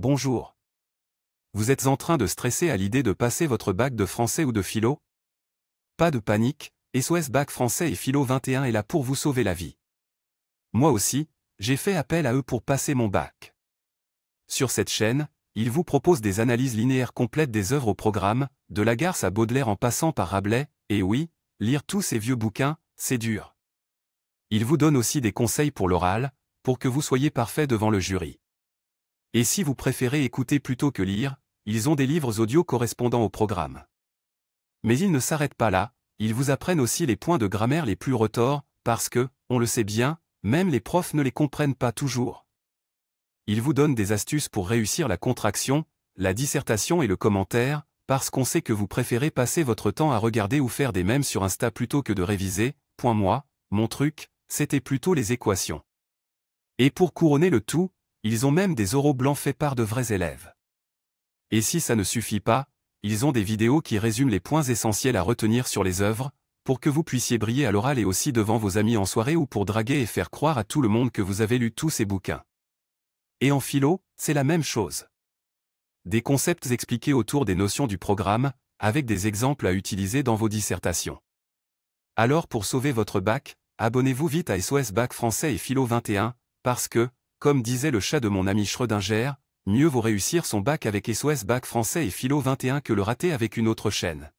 Bonjour. Vous êtes en train de stresser à l'idée de passer votre bac de français ou de philo Pas de panique, SOS Bac français et philo 21 est là pour vous sauver la vie. Moi aussi, j'ai fait appel à eux pour passer mon bac. Sur cette chaîne, ils vous proposent des analyses linéaires complètes des œuvres au programme, de la Lagarce à Baudelaire en passant par Rabelais, et oui, lire tous ces vieux bouquins, c'est dur. Ils vous donnent aussi des conseils pour l'oral, pour que vous soyez parfait devant le jury. Et si vous préférez écouter plutôt que lire, ils ont des livres audio correspondant au programme. Mais ils ne s'arrêtent pas là, ils vous apprennent aussi les points de grammaire les plus retors, parce que, on le sait bien, même les profs ne les comprennent pas toujours. Ils vous donnent des astuces pour réussir la contraction, la dissertation et le commentaire, parce qu'on sait que vous préférez passer votre temps à regarder ou faire des mèmes sur Insta plutôt que de réviser, point moi, mon truc, c'était plutôt les équations. Et pour couronner le tout, ils ont même des oraux blancs faits par de vrais élèves. Et si ça ne suffit pas, ils ont des vidéos qui résument les points essentiels à retenir sur les œuvres, pour que vous puissiez briller à l'oral et aussi devant vos amis en soirée ou pour draguer et faire croire à tout le monde que vous avez lu tous ces bouquins. Et en philo, c'est la même chose. Des concepts expliqués autour des notions du programme, avec des exemples à utiliser dans vos dissertations. Alors pour sauver votre bac, abonnez-vous vite à SOS Bac Français et Philo 21, parce que, comme disait le chat de mon ami Schrödinger, mieux vaut réussir son bac avec SOS Bac français et Philo 21 que le rater avec une autre chaîne.